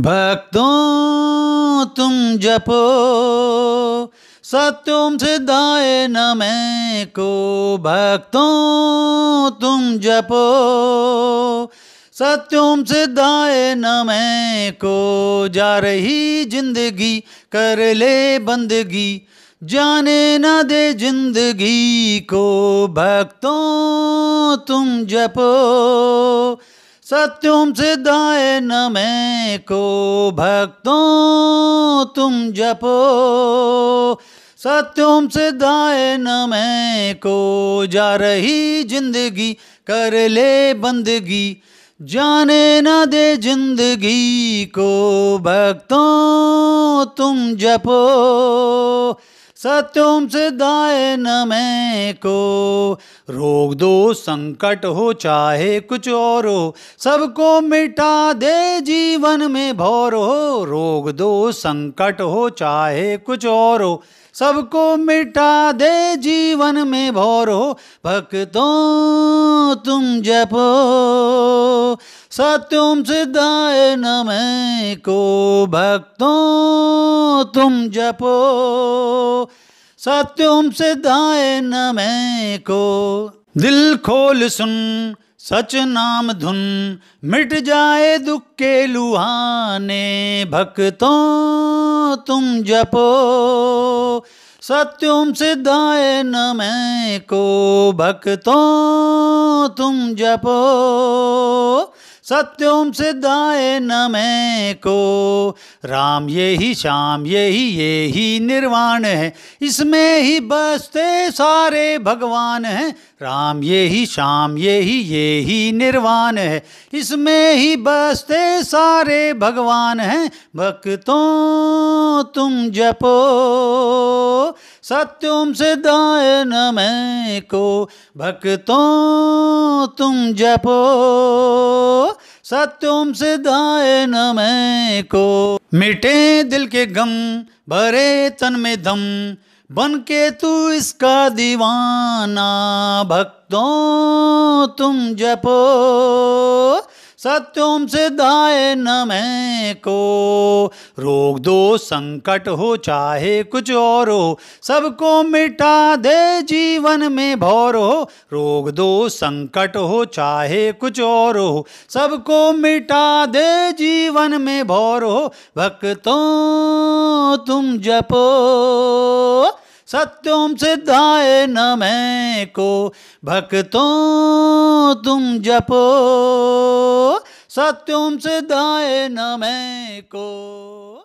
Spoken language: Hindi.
भक्तों तुम जपो सत्युम सिद्धाय मैं को भक्तों तुम जपो सत्युम सिद्धाय मैं को जा रही जिंदगी कर ले बंदगी जाने न दे जिंदगी को भक्तों तुम जपो सत्युम सिद्धाय नमे को भक्तों तुम जपो सत्युम सिद्धाय नमे को जा रही जिंदगी कर ले बंदगी जाने न दे जिंदगी को भक्तों तुम जपो दाए न नमे को रोग दो संकट हो चाहे कुछ और हो सबको मिटा दे जीवन में भौर हो रोग दो संकट हो चाहे कुछ और हो सबको मिटा दे जीवन में भौर हो भक्तों तुम जपो सत्यम सिद्धाय नम को भक्तों तुम जपो सत्यम सिद्धाय नम को दिल खोल सुन सच नाम धुन मिट जाए दुख के लुहाने भक्तों तुम जपो सत्यम सिद्धाय नम को भक्तों तुम जपो सत्योम सिद्धाय न को राम यही श्याम यही ही निर्वाण है इसमें ही बसते सारे भगवान हैं राम यही श्याम यही ही निर्वाण है इसमें ही बसते सारे भगवान हैं भक्तों तुम जपो सत्युम सिद्धाय नमे को भक्तों तुम जपो सत्युम सिद्धाय नमे को मिटे दिल के गम भरे तन में दम बन के तू इसका दीवाना भक्तों तुम जपो सत्यों सिद्धाय नमः को रोग दो संकट हो चाहे कुछ और हो सबको मिटा दे जीवन में भौर हो रोग दो संकट हो चाहे कुछ और हो सबको मिटा दे जीवन में भौर हो भक्तों तुम जपो सत्यों सिद्धाय नमः को भक्तों तुम जपो सत्यम सिद्धाय नमे को